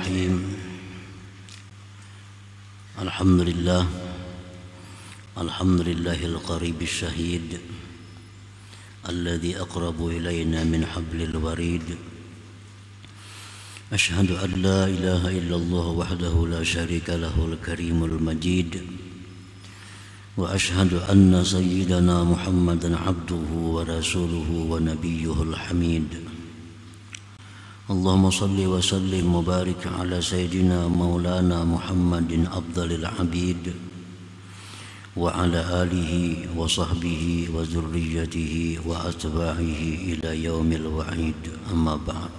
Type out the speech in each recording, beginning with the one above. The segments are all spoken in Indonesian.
الرحيم الحمد لله الحمد لله القريب الشهيد الذي أقرب إلينا من حبل الوريد أشهد أن لا إله إلا الله وحده لا شريك له الكريم المجيد وأشهد أن سيدنا محمدا عبده ورسوله ونبيه الحميد اللهم صل وسلم وبارك على سيدنا مولانا محمد أفضل العبيد وعلى آله وصحبه وذريته وأتباعه إلى يوم الوعيد أما بعد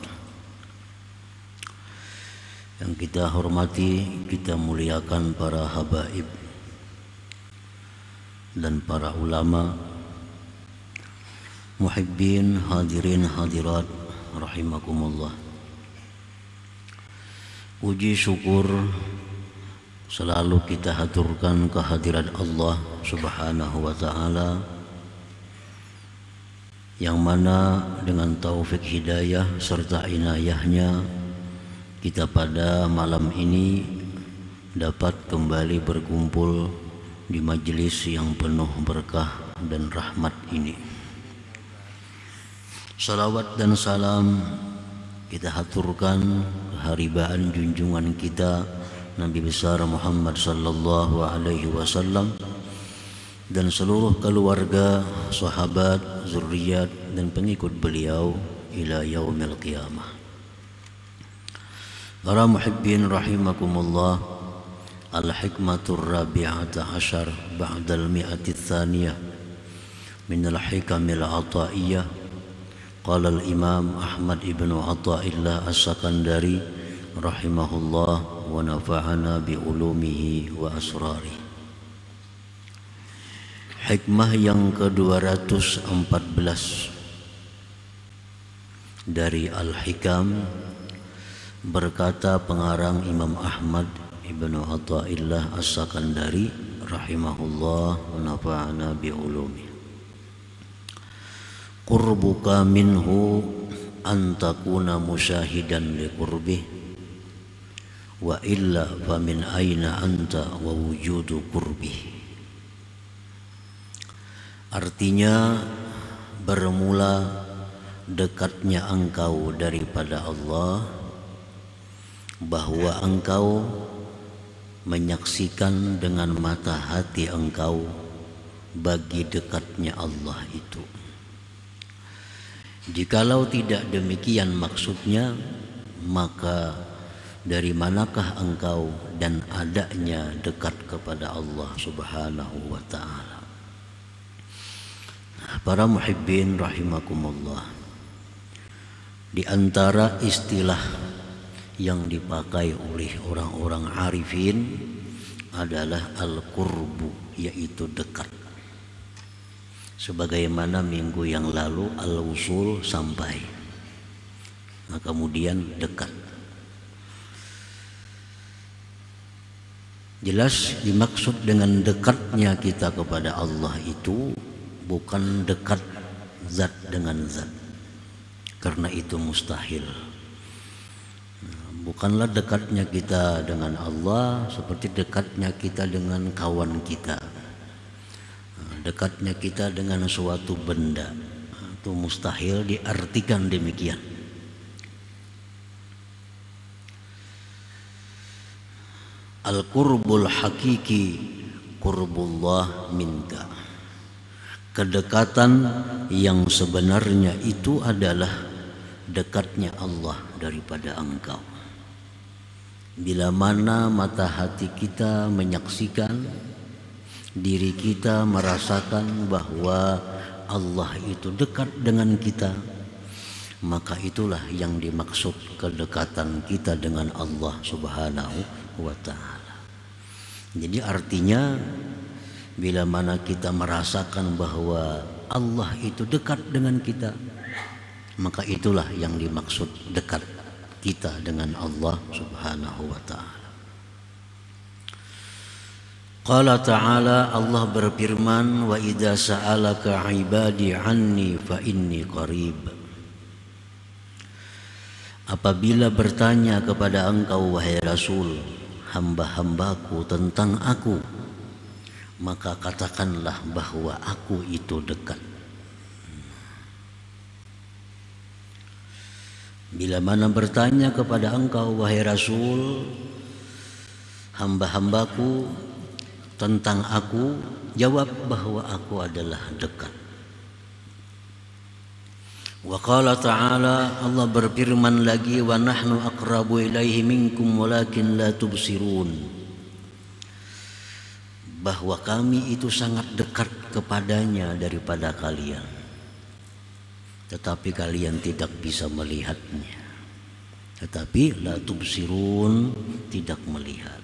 yang kita hormati, kita muliakan para habaib dan para ulama muhibbin hadirin hadirat rahimakumullah Puji syukur selalu kita haturkan kehadiran Allah Subhanahu wa taala yang mana dengan taufik hidayah serta inayahnya kita pada malam ini dapat kembali berkumpul di majelis yang penuh berkah dan rahmat ini. Salawat dan salam kita haturkan haribaan junjungan kita Nabi besar Muhammad sallallahu alaihi wasallam dan seluruh keluarga, sahabat, zuriat dan pengikut beliau ila yaumil qiyamah. Para muhibbin rahimakumullah, al-hikmatur rabi'ata asyar ba'dal mi'ati tsaniyah min al-hikamil ataiyah قال الإمام أحمد بن عطاء الله السكندري رحمه الله ونفعنا بعلومه وأسراره Hikmah yang ke-214 dari Al-Hikam berkata pengarang Imam Ahmad Ibnu Athaillah As-Sakandari rahimahullah wa nafa'ana bi Kurbuka minhu antakuna musyahidan li wa illa fa min aina anta wa wujudu kurbi. artinya bermula dekatnya engkau daripada Allah bahwa engkau menyaksikan dengan mata hati engkau bagi dekatnya Allah itu. Jikalau tidak demikian maksudnya, maka dari manakah engkau dan adanya dekat kepada Allah Subhanahu wa taala? Nah, para muhibbin rahimakumullah. Di antara istilah yang dipakai oleh orang-orang arifin adalah al-qurbu yaitu dekat sebagaimana minggu yang lalu al-usul sampai nah, kemudian dekat jelas dimaksud dengan dekatnya kita kepada Allah itu bukan dekat zat dengan zat karena itu mustahil bukanlah dekatnya kita dengan Allah seperti dekatnya kita dengan kawan kita dekatnya kita dengan suatu benda itu mustahil diartikan demikian Al-qurbul hakiki Qurbullah minta Kedekatan yang sebenarnya itu adalah Dekatnya Allah daripada engkau Bila mana mata hati kita menyaksikan diri kita merasakan bahwa Allah itu dekat dengan kita, maka itulah yang dimaksud kedekatan kita dengan Allah Subhanahu wa taala. Jadi artinya bila mana kita merasakan bahwa Allah itu dekat dengan kita, maka itulah yang dimaksud dekat kita dengan Allah Subhanahu wa taala. Qala ta'ala Allah berfirman wa idza sa'alaka ibadi anni fa inni qarib Apabila bertanya kepada engkau wahai Rasul hamba-hambaku tentang aku maka katakanlah bahwa aku itu dekat Bila mana bertanya kepada engkau wahai Rasul hamba-hambaku tentang aku, jawab bahwa aku adalah dekat. Wa qala ta'ala Allah berfirman lagi wa nahnu aqrabu ilaihi minkum walakin la tubsirun bahwa kami itu sangat dekat kepadanya daripada kalian tetapi kalian tidak bisa melihatnya tetapi la tubsirun tidak melihat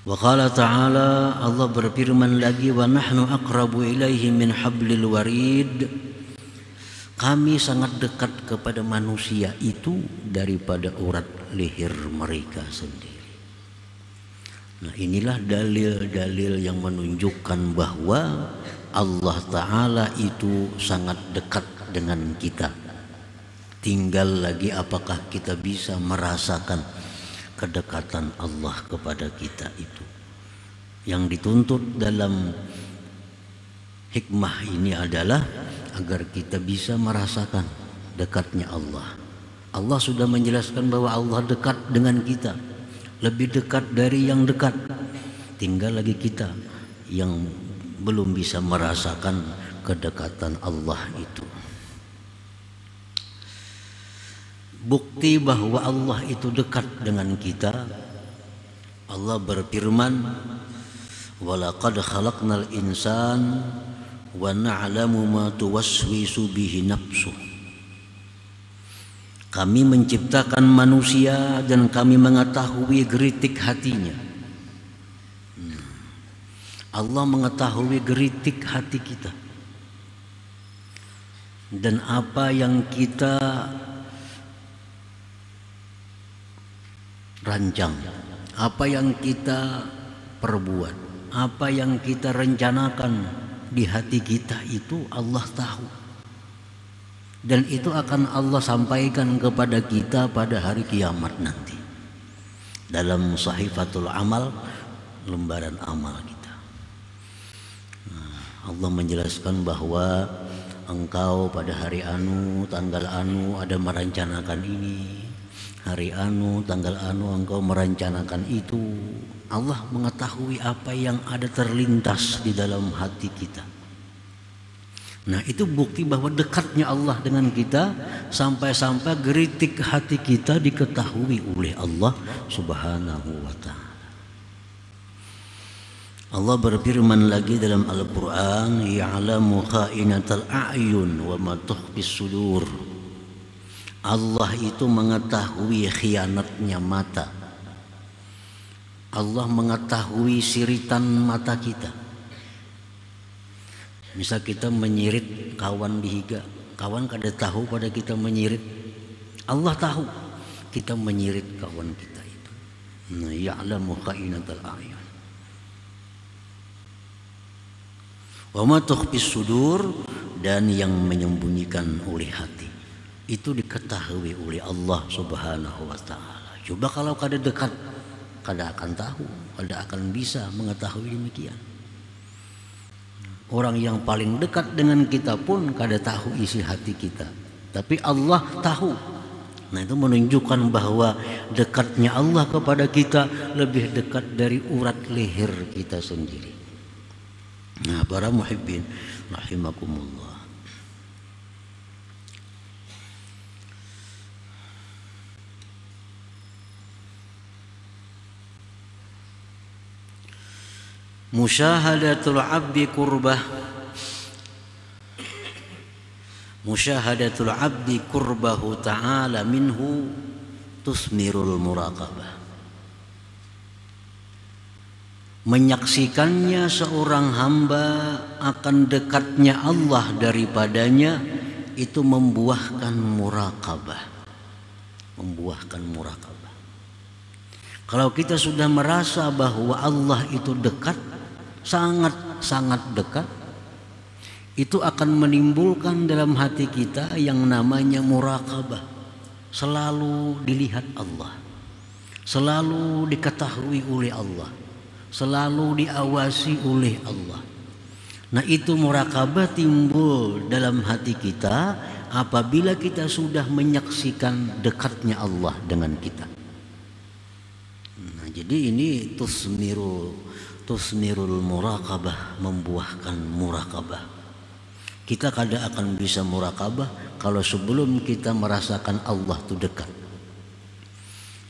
Wa qala ta'ala Allah berfirman lagi wa nahnu aqrabu ilaihi min hablil warid kami sangat dekat kepada manusia itu daripada urat leher mereka sendiri. Nah, inilah dalil-dalil yang menunjukkan bahwa Allah taala itu sangat dekat dengan kita. Tinggal lagi apakah kita bisa merasakan kedekatan Allah kepada kita itu yang dituntut dalam hikmah ini adalah agar kita bisa merasakan dekatnya Allah Allah sudah menjelaskan bahwa Allah dekat dengan kita lebih dekat dari yang dekat tinggal lagi kita yang belum bisa merasakan kedekatan Allah itu Bukti bahwa Allah itu dekat dengan kita. Allah berfirman, "Walaqad khalaqnal insan wa na'lamu ma tuwaswisu bihi nafsuh." Kami menciptakan manusia dan kami mengetahui geritik hatinya. Hmm. Allah mengetahui geritik hati kita dan apa yang kita rancang, apa yang kita perbuat, apa yang kita rencanakan di hati kita itu Allah tahu. Dan itu akan Allah sampaikan kepada kita pada hari kiamat nanti. Dalam sahifatul amal, lembaran amal kita. Nah, Allah menjelaskan bahwa engkau pada hari anu, tanggal anu ada merencanakan ini, hari anu, tanggal anu engkau merencanakan itu. Allah mengetahui apa yang ada terlintas di dalam hati kita. Nah itu bukti bahwa dekatnya Allah dengan kita sampai-sampai geritik hati kita diketahui oleh Allah subhanahu wa ta'ala. Allah berfirman lagi dalam Al-Quran Ya'lamu kha'inatal a'yun wa ma sudur Allah itu mengetahui khianatnya mata. Allah mengetahui siritan mata kita. Misal kita menyirit kawan dihiga, kawan kada tahu pada kita menyirit. Allah tahu kita menyirit kawan kita itu. Nah, ya'lamu khainatal a'yun. Wa ma sudur dan yang menyembunyikan oleh hati itu diketahui oleh Allah Subhanahu wa taala. Coba kalau kada dekat, kada akan tahu, kada akan bisa mengetahui demikian. Orang yang paling dekat dengan kita pun kada tahu isi hati kita, tapi Allah tahu. Nah, itu menunjukkan bahwa dekatnya Allah kepada kita lebih dekat dari urat leher kita sendiri. Nah, para muhibbin rahimakumullah. musyahadatul abdi kurbah musyahadatul abdi kurbahu ta'ala minhu tusmirul muraqabah menyaksikannya seorang hamba akan dekatnya Allah daripadanya itu membuahkan murakabah membuahkan murakabah kalau kita sudah merasa bahwa Allah itu dekat sangat-sangat dekat itu akan menimbulkan dalam hati kita yang namanya murakabah selalu dilihat Allah selalu diketahui oleh Allah selalu diawasi oleh Allah nah itu murakabah timbul dalam hati kita apabila kita sudah menyaksikan dekatnya Allah dengan kita nah jadi ini tusmiru tusmirul murakabah membuahkan murakabah kita kada akan bisa murakabah kalau sebelum kita merasakan Allah itu dekat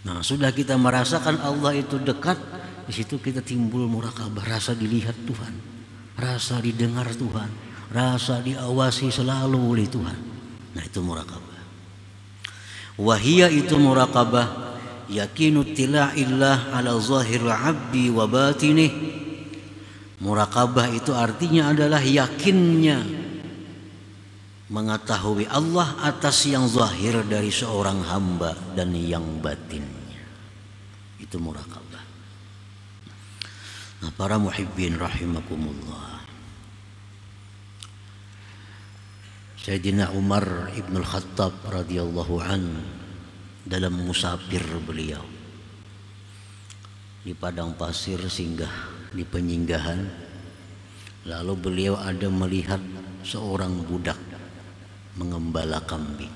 nah sudah kita merasakan Allah itu dekat di situ kita timbul murakabah rasa dilihat Tuhan rasa didengar Tuhan rasa diawasi selalu oleh Tuhan nah itu murakabah wahia itu murakabah yakinu tila'illah ala zahir abdi wa batinih muraqabah itu artinya adalah yakinnya mengetahui Allah atas yang zahir dari seorang hamba dan yang batinnya itu muraqabah nah para muhibbin rahimakumullah Sayyidina Umar Ibn Khattab radhiyallahu anhu dalam musafir beliau di padang pasir singgah di penyinggahan lalu beliau ada melihat seorang budak mengembala kambing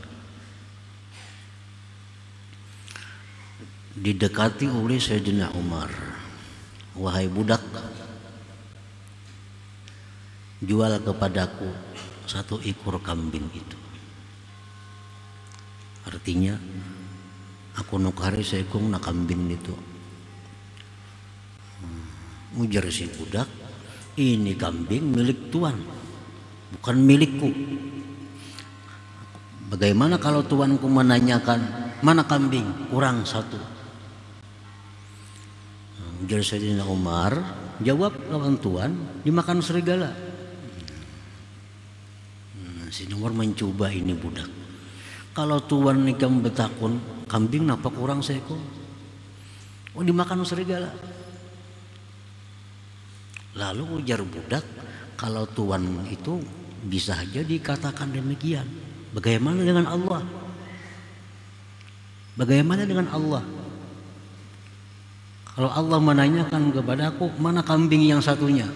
didekati oleh Sayyidina Umar wahai budak jual kepadaku satu ekor kambing itu artinya Aku nukari sekung na kambing itu. Hmm. Ujar si budak, ini kambing milik tuan, bukan milikku. Bagaimana kalau tuanku menanyakan mana kambing? Kurang satu. Hmm, ujar Sayyidina Umar, jawab kawan tuan, dimakan serigala. Hmm. Sayyidina Umar mencoba ini budak. Kalau tuan nikam betakun, Kambing napa kurang seekor? Oh dimakan serigala. Lalu ujar budak, kalau tuan itu bisa saja dikatakan demikian. Bagaimana dengan Allah? Bagaimana dengan Allah? Kalau Allah menanyakan kepadaku, mana kambing yang satunya?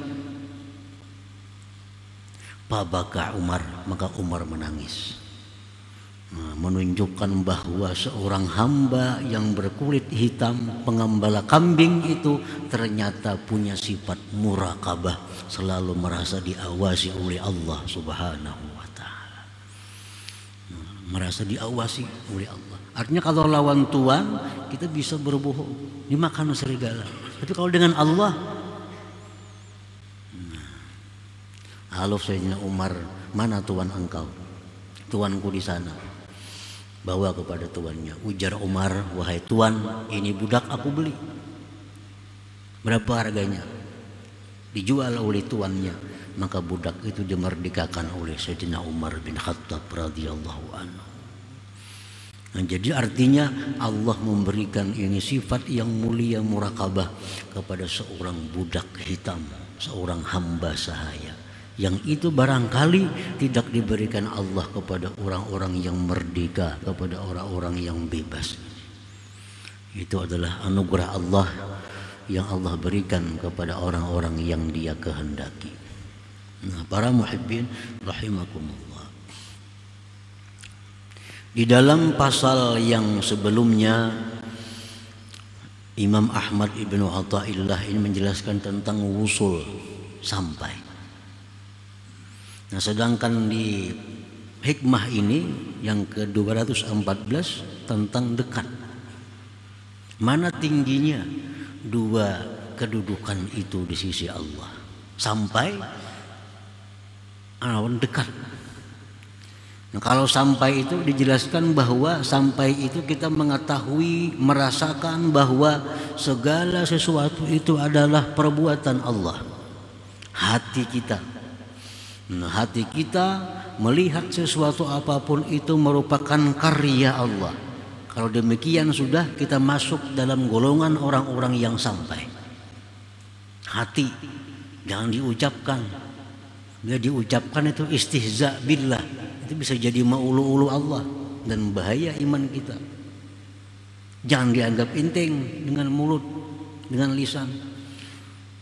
Pabaka Umar, maka Umar menangis. Nah, menunjukkan bahwa seorang hamba yang berkulit hitam pengembala kambing itu ternyata punya sifat murakabah selalu merasa diawasi oleh Allah Subhanahu wa taala. Nah, merasa diawasi oleh Allah. Artinya kalau lawan tuan kita bisa berbohong, dimakan serigala. Tapi kalau dengan Allah nah, Halo Sayyidina Umar, mana tuan engkau? Tuanku di sana bawa kepada tuannya. Ujar Umar, wahai tuan, ini budak aku beli. Berapa harganya? Dijual oleh tuannya. Maka budak itu dimerdekakan oleh Sayyidina Umar bin Khattab radhiyallahu anhu. Nah, jadi artinya Allah memberikan ini sifat yang mulia murakabah kepada seorang budak hitam, seorang hamba sahaya yang itu barangkali tidak diberikan Allah kepada orang-orang yang merdeka, kepada orang-orang yang bebas. Itu adalah anugerah Allah yang Allah berikan kepada orang-orang yang Dia kehendaki. Nah, para muhibbin rahimakumullah. Di dalam pasal yang sebelumnya Imam Ahmad Ibnu Athaillah ini menjelaskan tentang wusul sampai Nah, sedangkan di hikmah ini yang ke-214 tentang dekat. Mana tingginya dua kedudukan itu di sisi Allah sampai awan ah, dekat. Nah, kalau sampai itu dijelaskan bahwa sampai itu kita mengetahui, merasakan bahwa segala sesuatu itu adalah perbuatan Allah. Hati kita, Nah, hati kita melihat sesuatu apapun itu merupakan karya Allah. Kalau demikian sudah kita masuk dalam golongan orang-orang yang sampai. Hati jangan diucapkan. Dia diucapkan itu istihza billah. Itu bisa jadi maulu-ulu Allah dan bahaya iman kita. Jangan dianggap penting dengan mulut, dengan lisan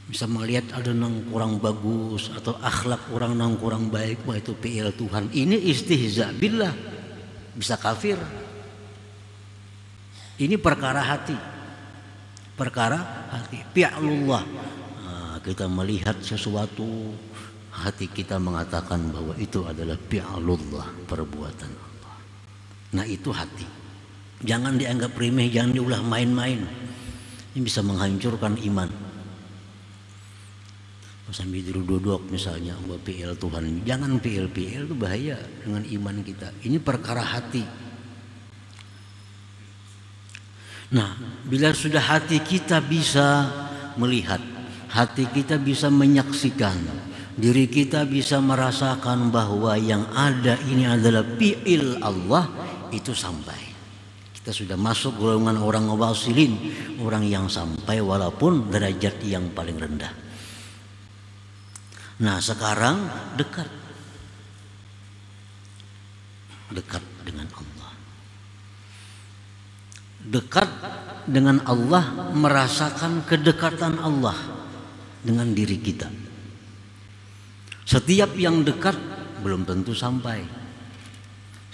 bisa melihat ada nang kurang bagus atau akhlak orang nang kurang baik wah itu PL Tuhan ini istihza billah bisa kafir ini perkara hati perkara hati pi'lullah nah, kita melihat sesuatu hati kita mengatakan bahwa itu adalah pi'lullah perbuatan Allah nah itu hati jangan dianggap remeh jangan diulah main-main ini bisa menghancurkan iman sampai tidur duduk misalnya buat PL Tuhan jangan PL PL itu bahaya dengan iman kita ini perkara hati nah bila sudah hati kita bisa melihat hati kita bisa menyaksikan diri kita bisa merasakan bahwa yang ada ini adalah PL Allah itu sampai kita sudah masuk golongan orang silin, orang yang sampai walaupun derajat yang paling rendah Nah sekarang dekat dekat dengan Allah. Dekat dengan Allah merasakan kedekatan Allah dengan diri kita. Setiap yang dekat belum tentu sampai.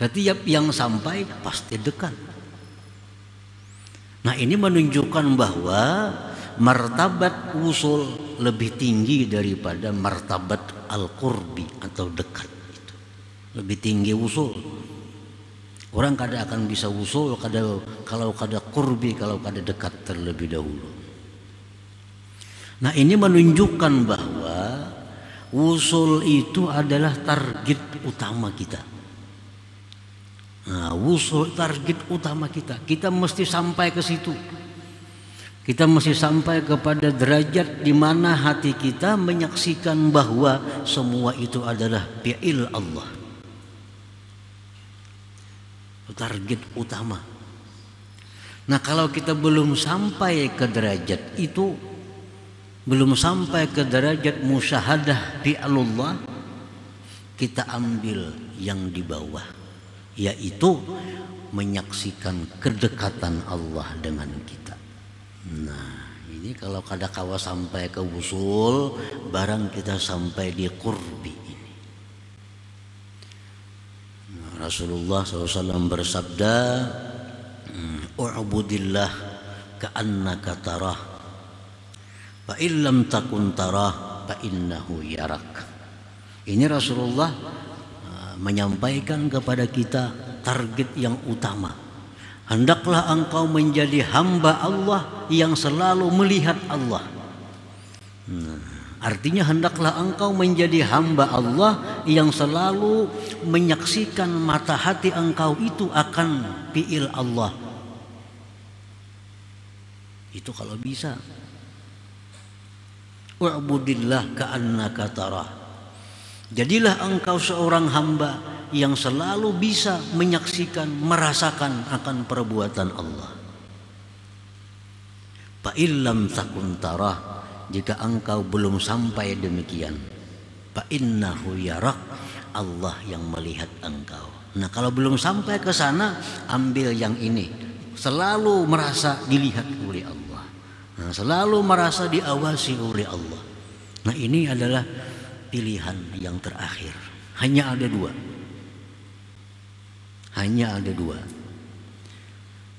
Setiap yang sampai pasti dekat. Nah, ini menunjukkan bahwa martabat usul lebih tinggi daripada martabat al-qurbi atau dekat Lebih tinggi usul. Orang kada akan bisa usul kada, kalau kada kurbi, kalau kada dekat terlebih dahulu. Nah ini menunjukkan bahwa usul itu adalah target utama kita. Nah, usul target utama kita. Kita mesti sampai ke situ. Kita mesti sampai kepada derajat di mana hati kita menyaksikan bahwa semua itu adalah fi'il Allah. Target utama. Nah, kalau kita belum sampai ke derajat itu belum sampai ke derajat musyahadah Allah, kita ambil yang di bawah yaitu menyaksikan kedekatan Allah dengan kita. Nah, ini kalau kada kawa sampai ke usul, barang kita sampai di kurbi ini. Nah, Rasulullah SAW bersabda, hmm, "U'budillah ka'annaka tarah, katarah illam takun tarah, Pak innahu yarak." Ini Rasulullah ah, menyampaikan kepada kita target yang utama Hendaklah engkau menjadi hamba Allah yang selalu melihat Allah. Hmm, artinya hendaklah engkau menjadi hamba Allah yang selalu menyaksikan mata hati engkau itu akan fiil Allah. Itu kalau bisa. U'budillah ka'annaka tarah. Jadilah engkau seorang hamba yang selalu bisa menyaksikan, merasakan akan perbuatan Allah. Fa'ilam takuntara jika engkau belum sampai demikian. Fa'innahu yarak Allah yang melihat engkau. Nah kalau belum sampai ke sana ambil yang ini. Selalu merasa dilihat oleh Allah. Nah, selalu merasa diawasi oleh Allah. Nah ini adalah pilihan yang terakhir. Hanya ada dua. Hanya ada dua.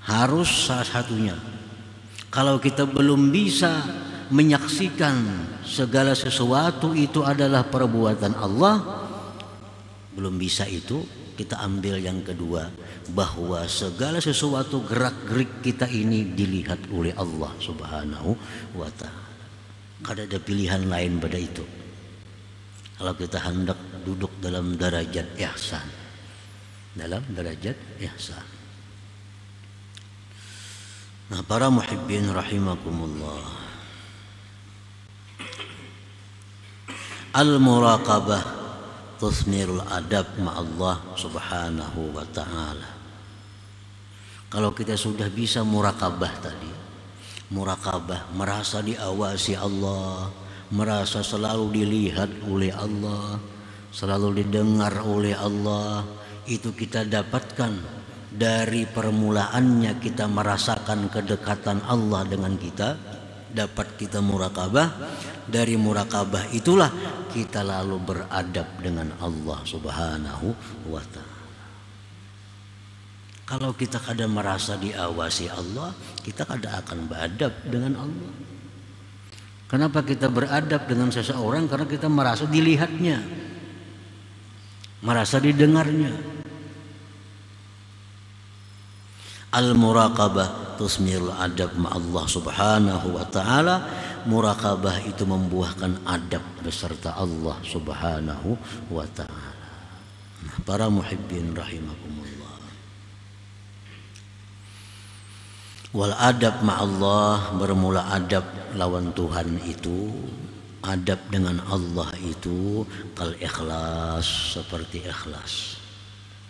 Harus salah satunya. Kalau kita belum bisa menyaksikan segala sesuatu itu adalah perbuatan Allah, belum bisa itu kita ambil yang kedua bahwa segala sesuatu gerak-gerik kita ini dilihat oleh Allah Subhanahu wa taala. Kada ada pilihan lain pada itu. Kalau kita hendak duduk dalam derajat ihsan, dalam derajat ihsan. Nah, para muhibbin rahimakumullah. Al-muraqabah tusmirul adab ma Allah subhanahu wa ta'ala. Kalau kita sudah bisa murakabah tadi, murakabah merasa diawasi Allah, merasa selalu dilihat oleh Allah, selalu didengar oleh Allah, itu kita dapatkan dari permulaannya kita merasakan kedekatan Allah dengan kita dapat kita murakabah dari murakabah itulah kita lalu beradab dengan Allah subhanahu wa ta'ala kalau kita kadang merasa diawasi Allah kita kadang akan beradab dengan Allah kenapa kita beradab dengan seseorang karena kita merasa dilihatnya merasa didengarnya. Al-muraqabah tusmirul adab ma Allah Subhanahu wa taala. Muraqabah itu membuahkan adab beserta Allah Subhanahu wa taala. Nah, para muhibbin rahimakumullah. Wal adab ma Allah bermula adab lawan Tuhan itu adab dengan Allah itu kal ikhlas seperti ikhlas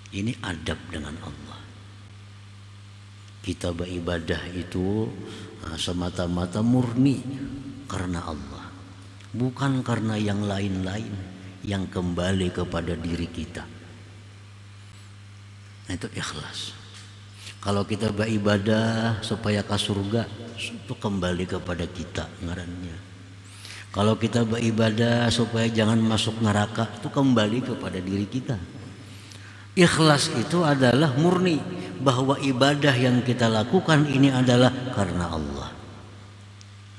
ini adab dengan Allah kita beribadah itu semata-mata murni karena Allah bukan karena yang lain-lain yang kembali kepada diri kita nah, itu ikhlas kalau kita beribadah supaya ke surga itu kembali kepada kita ngarannya kalau kita beribadah supaya jangan masuk neraka itu kembali kepada diri kita. Ikhlas itu adalah murni bahwa ibadah yang kita lakukan ini adalah karena Allah.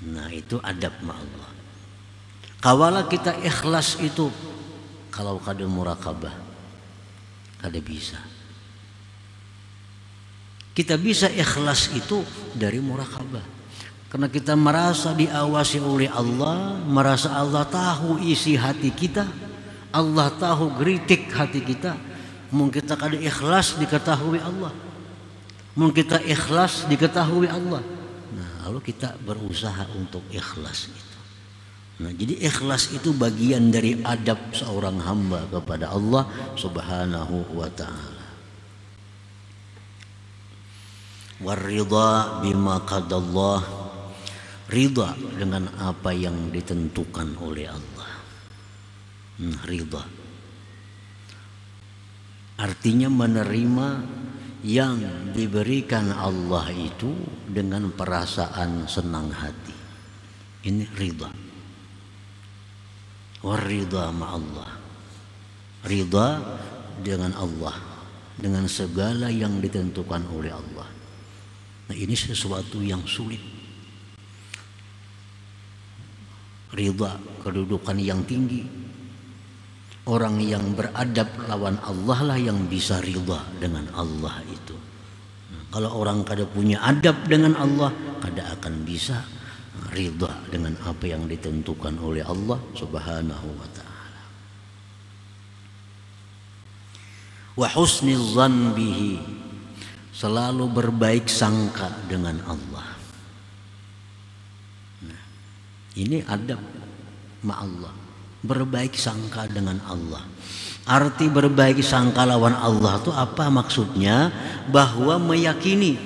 Nah, itu adab ma Allah. Kawala kita ikhlas itu kalau kada murakabah kada bisa. Kita bisa ikhlas itu dari murakabah. Karena kita merasa diawasi oleh Allah, merasa Allah tahu isi hati kita, Allah tahu kritik hati kita. Mungkin kita kadang ikhlas diketahui Allah. Mungkin kita ikhlas diketahui Allah. Nah, lalu kita berusaha untuk ikhlas itu. Nah, jadi ikhlas itu bagian dari adab seorang hamba kepada Allah Subhanahu wa taala. Warridha bima qadallah ridha dengan apa yang ditentukan oleh Allah. Nah, ridha. Artinya menerima yang diberikan Allah itu dengan perasaan senang hati. Ini ridha. Waridha ma Allah. Ridha dengan Allah, dengan segala yang ditentukan oleh Allah. Nah, ini sesuatu yang sulit ridha kedudukan yang tinggi orang yang beradab lawan Allah lah yang bisa ridha dengan Allah itu nah, kalau orang kada punya adab dengan Allah kada akan bisa ridha dengan apa yang ditentukan oleh Allah subhanahu wa ta'ala wa husnil bihi selalu berbaik sangka dengan Allah ini adab ma Allah. Berbaik sangka dengan Allah. Arti berbaik sangka lawan Allah itu apa maksudnya? Bahwa meyakini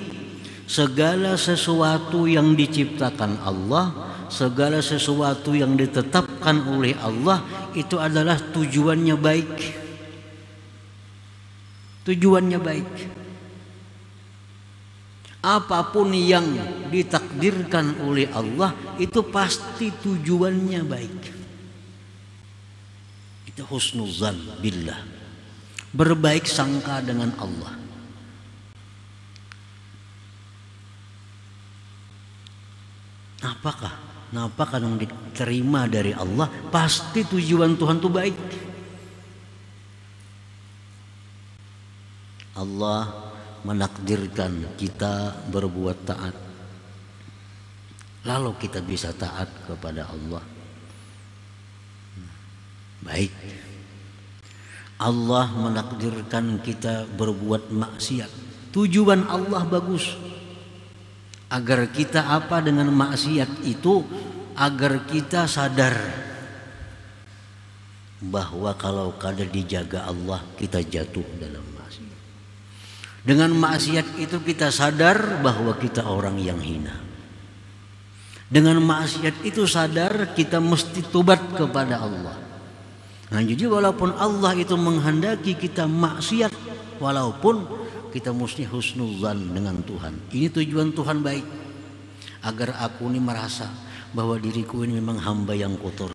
segala sesuatu yang diciptakan Allah, segala sesuatu yang ditetapkan oleh Allah itu adalah tujuannya baik. Tujuannya baik. Apapun yang ditetapkan ditakdirkan oleh Allah itu pasti tujuannya baik. Itu husnuzan billah. Berbaik sangka dengan Allah. Apakah? apakah yang diterima dari Allah pasti tujuan Tuhan itu baik. Allah menakdirkan kita berbuat taat lalu kita bisa taat kepada Allah baik Allah menakdirkan kita berbuat maksiat tujuan Allah bagus agar kita apa dengan maksiat itu agar kita sadar bahwa kalau kada dijaga Allah kita jatuh dalam maksiat dengan maksiat itu kita sadar bahwa kita orang yang hina dengan maksiat itu sadar kita mesti tobat kepada Allah. Nah, jadi walaupun Allah itu menghendaki kita maksiat walaupun kita mesti husnuzan dengan Tuhan. Ini tujuan Tuhan baik agar aku ini merasa bahwa diriku ini memang hamba yang kotor.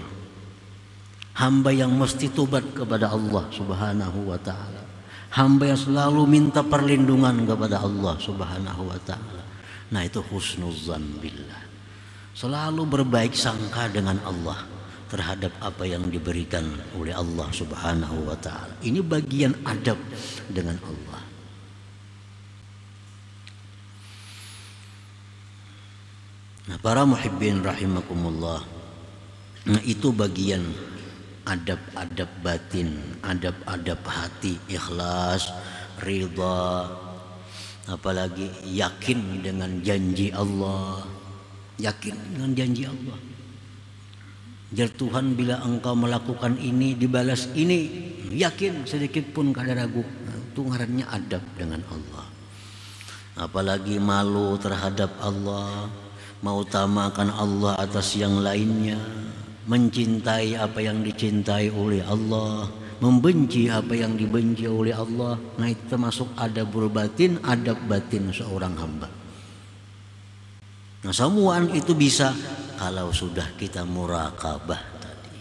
Hamba yang mesti tobat kepada Allah Subhanahu wa taala hamba yang selalu minta perlindungan kepada Allah Subhanahu wa taala. Nah, itu husnuzan billah. Selalu berbaik sangka dengan Allah terhadap apa yang diberikan oleh Allah Subhanahu wa taala. Ini bagian adab dengan Allah. Nah, para muhibbin rahimakumullah. Nah, itu bagian adab-adab batin, adab-adab hati, ikhlas, ridha, apalagi yakin dengan janji Allah Yakin dengan janji Allah. Jar Tuhan bila engkau melakukan ini dibalas ini. Yakin sedikit pun kada ragu. Nah, itu ngarannya adab dengan Allah. Apalagi malu terhadap Allah, mau mautamakan Allah atas yang lainnya, mencintai apa yang dicintai oleh Allah, membenci apa yang dibenci oleh Allah. Nah itu termasuk adab batin, adab batin seorang hamba. Nah semuaan itu bisa kalau sudah kita murakabah tadi.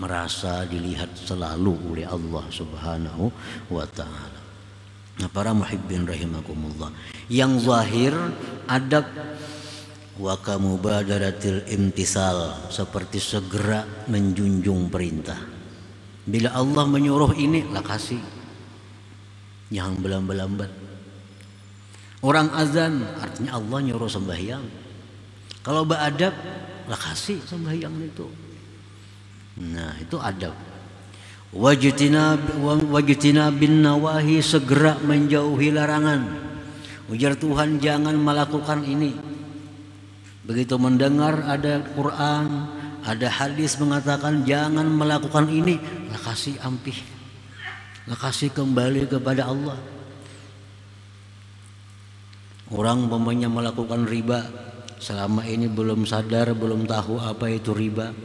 Merasa dilihat selalu oleh Allah subhanahu wa ta'ala. Nah para muhibbin rahimakumullah. Yang zahir adab wa kamubadaratil imtisal seperti segera menjunjung perintah. Bila Allah menyuruh ini lah kasih. yang belambat-lambat Orang azan artinya Allah nyuruh sembahyang. Kalau beradab, lah kasih sembahyang itu. Nah, itu adab. Wajitina bin nawahi segera menjauhi larangan. Ujar Tuhan jangan melakukan ini. Begitu mendengar ada Quran, ada hadis mengatakan jangan melakukan ini, lah kasih ampih. Lah kasih kembali kepada Allah. Orang pemainnya melakukan riba, selama ini belum sadar, belum tahu apa itu riba.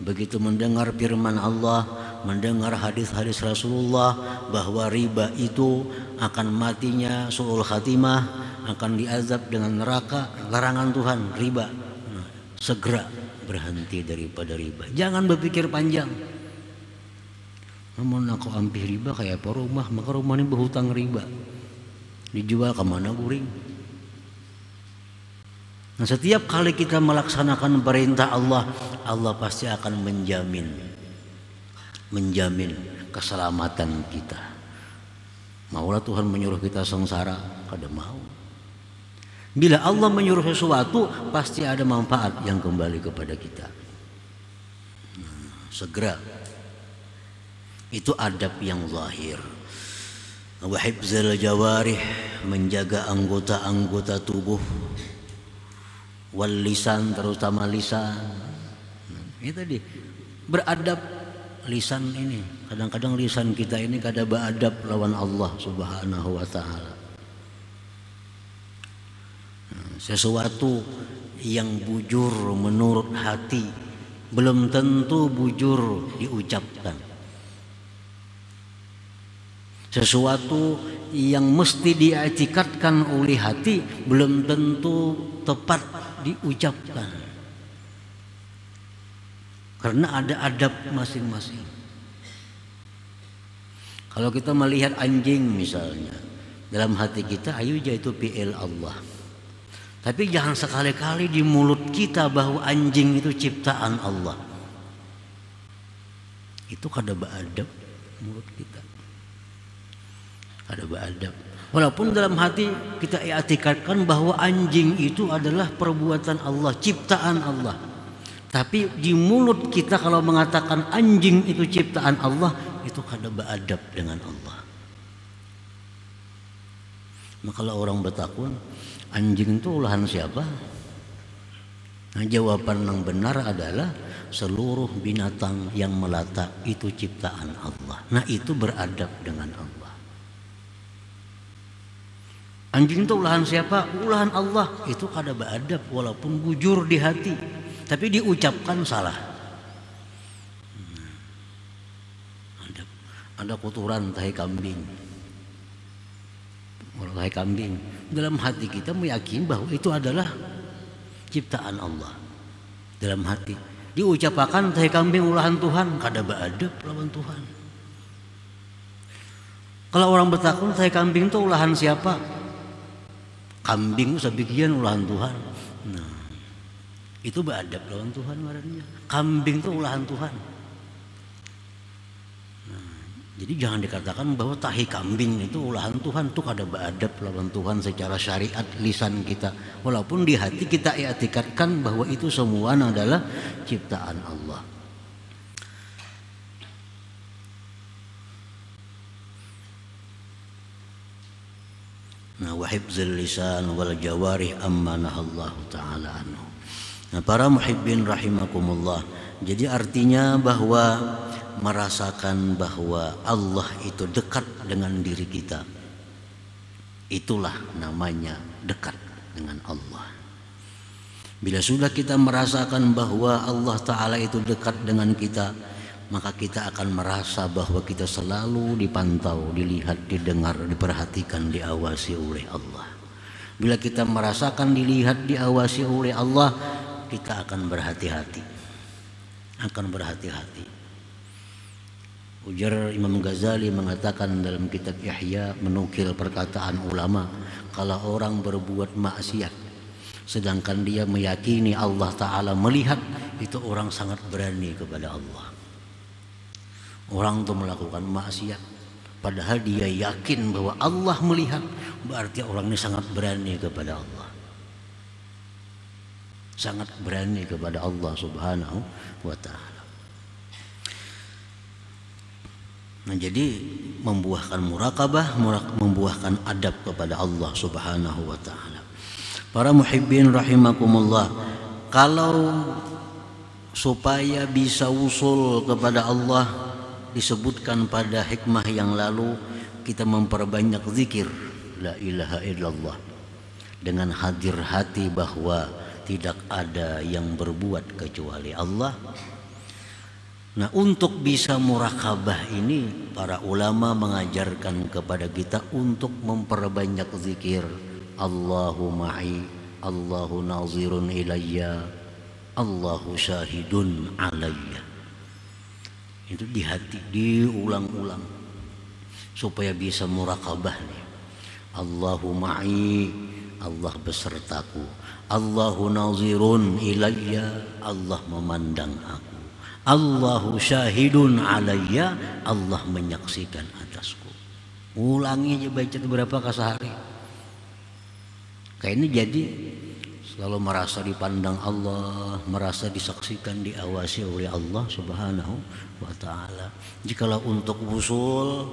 Begitu mendengar firman Allah, mendengar hadis-hadis Rasulullah bahwa riba itu akan matinya suul khatimah, akan diazab dengan neraka, larangan Tuhan, riba. Nah, segera berhenti daripada riba. Jangan berpikir panjang. Namun aku ambil riba kayak apa rumah, maka rumah ini berhutang riba. Dijual kemana guring? Nah, setiap kali kita melaksanakan perintah Allah, Allah pasti akan menjamin menjamin keselamatan kita. Maulah Tuhan menyuruh kita sengsara, kada mau. Bila Allah menyuruh sesuatu, pasti ada manfaat yang kembali kepada kita. Hmm, segera. Itu adab yang zahir. Wahibzal jawarih menjaga anggota-anggota tubuh wal lisan terutama lisan itu di beradab lisan ini kadang-kadang lisan kita ini kadang beradab lawan Allah subhanahu wa ta'ala sesuatu yang bujur menurut hati belum tentu bujur diucapkan sesuatu yang mesti diatikatkan oleh hati belum tentu tepat diucapkan. Karena ada adab masing-masing. Kalau kita melihat anjing misalnya, dalam hati kita ayo itu PL Allah. Tapi jangan sekali-kali di mulut kita bahwa anjing itu ciptaan Allah. Itu kada beradab mulut kita ada beradab. Walaupun dalam hati kita iatikatkan bahwa anjing itu adalah perbuatan Allah, ciptaan Allah. Tapi di mulut kita kalau mengatakan anjing itu ciptaan Allah, itu kada beradab dengan Allah. Maka kalau orang bertakun, anjing itu ulahan siapa? Nah, jawaban yang benar adalah seluruh binatang yang melata itu ciptaan Allah. Nah, itu beradab dengan Allah. Anjing itu ulahan siapa? Ulahan Allah. Itu kada beradab walaupun bujur di hati. Tapi diucapkan salah. Nah, ada, ada kotoran tahi kambing. Orang tahi kambing. Dalam hati kita meyakini bahwa itu adalah ciptaan Allah. Dalam hati. Diucapkan tahi kambing ulahan Tuhan. Kada beradab lawan Tuhan. Kalau orang bertakun tahi kambing itu ulahan siapa? kambing sebagian ulahan Tuhan nah itu beradab lawan Tuhan marahnya kambing itu ulahan Tuhan nah, jadi jangan dikatakan bahwa tahi kambing itu ulahan Tuhan tuh ada beradab lawan Tuhan secara syariat lisan kita walaupun di hati kita iatikatkan ya bahwa itu semua adalah ciptaan Allah hibzil lisan wal jawarih Amma Allah taala anhu. Nah, para muhibbin rahimakumullah. Jadi artinya bahwa merasakan bahwa Allah itu dekat dengan diri kita. Itulah namanya dekat dengan Allah. Bila sudah kita merasakan bahwa Allah Ta'ala itu dekat dengan kita, maka kita akan merasa bahwa kita selalu dipantau, dilihat, didengar, diperhatikan, diawasi oleh Allah. Bila kita merasakan dilihat, diawasi oleh Allah, kita akan berhati-hati. Akan berhati-hati. Ujar Imam Ghazali mengatakan dalam kitab Yahya menukil perkataan ulama, kalau orang berbuat maksiat sedangkan dia meyakini Allah taala melihat, itu orang sangat berani kepada Allah Orang itu melakukan maksiat. Padahal dia yakin bahwa Allah melihat. Berarti orang ini sangat berani kepada Allah. Sangat berani kepada Allah subhanahu wa ta'ala. Nah jadi membuahkan murakabah, membuahkan adab kepada Allah subhanahu wa ta'ala. Para muhibbin rahimakumullah. Kalau supaya bisa usul kepada Allah disebutkan pada hikmah yang lalu kita memperbanyak zikir la ilaha illallah dengan hadir hati bahwa tidak ada yang berbuat kecuali Allah Nah untuk bisa murakabah ini para ulama mengajarkan kepada kita untuk memperbanyak zikir Allahu ma'i Allahu nazirun ilayya Allahu syahidun alayya itu di hati diulang-ulang supaya bisa murakabah nih Allahumma ma'i Allah besertaku Allahu nazirun ilayya Allah memandang aku Allahu syahidun alayya Allah menyaksikan atasku ulangi aja baca berapa kali sehari kayak ini jadi selalu merasa dipandang Allah, merasa disaksikan, diawasi oleh Allah Subhanahu wa taala. Jikalau untuk usul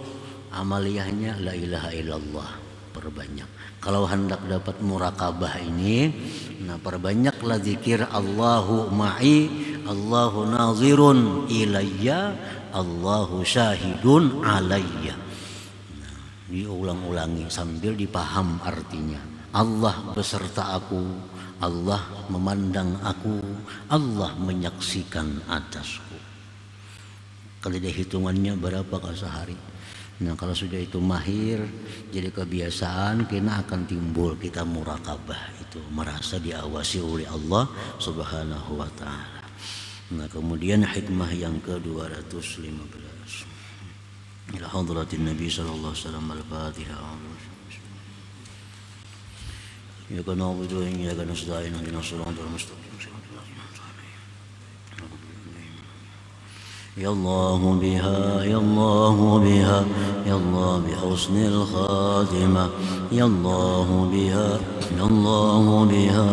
amaliyahnya la ilaha illallah perbanyak. Kalau hendak dapat murakabah ini, nah perbanyaklah zikir Allahu ma'i, Allahu nazirun ilayya, Allahu syahidun alayya. Nah, diulang-ulangi sambil dipaham artinya. Allah beserta aku, Allah memandang aku, Allah menyaksikan atasku. Kalau dia hitungannya berapakah sehari? Nah kalau sudah itu mahir, jadi kebiasaan kita akan timbul kita murakabah itu merasa diawasi oleh Allah Subhanahu wa taala. Nah kemudian hikmah yang ke-215. Ila hadratin Nabi sallallahu alaihi wasallam al-Fatihah. إياك نعبد وإياك نستعين اهدنا الصراط المستقيم يا الله بها يا الله بها يا الله بحسن الخاتمة يا الله بها يا الله بها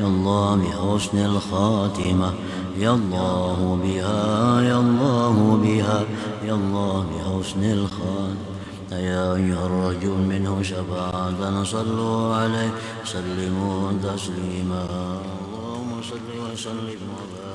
يا الله بحسن الخاتمة يا الله بها يا الله بها يا الله بحسن الخاتمة يا أيها الرجل منه شفاعة صلوا عليه سلموا تسليما اللهم صل وسلم وبارك